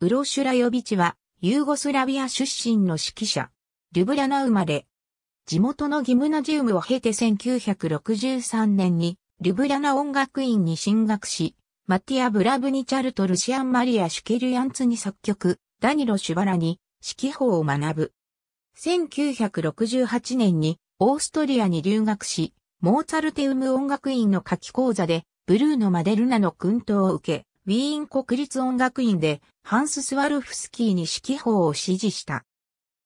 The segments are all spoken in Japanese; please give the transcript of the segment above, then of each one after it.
ウロシュラヨビチは、ユーゴスラビア出身の指揮者。リュブリャナ生まれ。地元のギムナジウムを経て1963年に、リュブリャナ音楽院に進学し、マティア・ブラブニチャルとルシアン・マリア・シュケリアンツに作曲、ダニロ・シュバラに指揮法を学ぶ。1968年にオーストリアに留学し、モーツァルテウム音楽院の夏季講座で、ブルーのマデルナの訓導を受け、ウィーン国立音楽院でハンス・スワルフスキーに指揮法を指示した。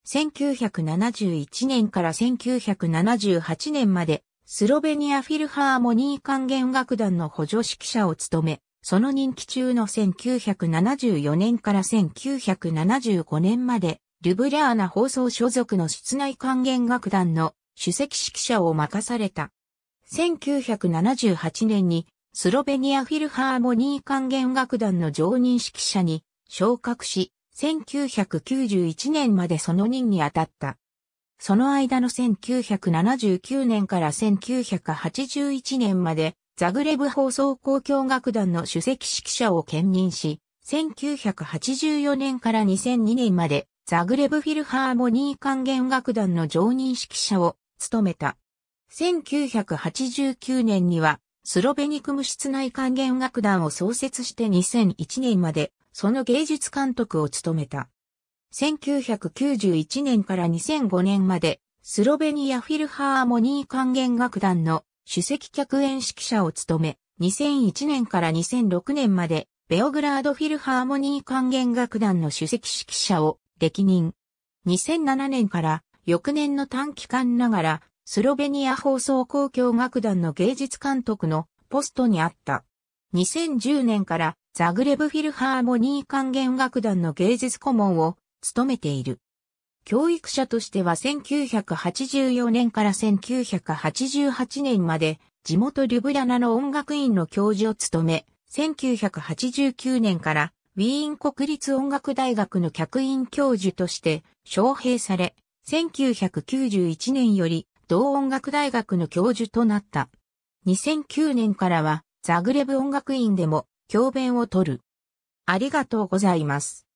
1971年から1978年までスロベニアフィルハーモニー管弦楽団の補助指揮者を務め、その任期中の1974年から1975年まで、ルブリャーナ放送所属の室内管弦楽団の主席指揮者を任された。1978年にスロベニアフィルハーモニー管弦楽団の常任指揮者に昇格し、1991年までその任に当たった。その間の1979年から1981年まで、ザグレブ放送交響楽団の首席指揮者を兼任し、1984年から2002年まで、ザグレブフィルハーモニー管弦楽団の常任指揮者を務めた。1989年には、スロベニクム室内管弦楽団を創設して2001年まで、その芸術監督を務めた。1991年から2005年まで、スロベニアフィルハーモニー管弦楽団の首席客演指揮者を務め、2001年から2006年まで、ベオグラードフィルハーモニー管弦楽団の首席指揮者を歴任。2007年から翌年の短期間ながらスロベニア放送交響楽団の芸術監督のポストにあった。2010年からザグレブフィルハーモニー管弦楽団の芸術顧問を務めている。教育者としては1984年から1988年まで地元リュブラナの音楽院の教授を務め、1989年からウィーン国立音楽大学の客員教授として招聘され、1991年より同音楽大学の教授となった。2009年からはザグレブ音楽院でも教鞭を取る。ありがとうございます。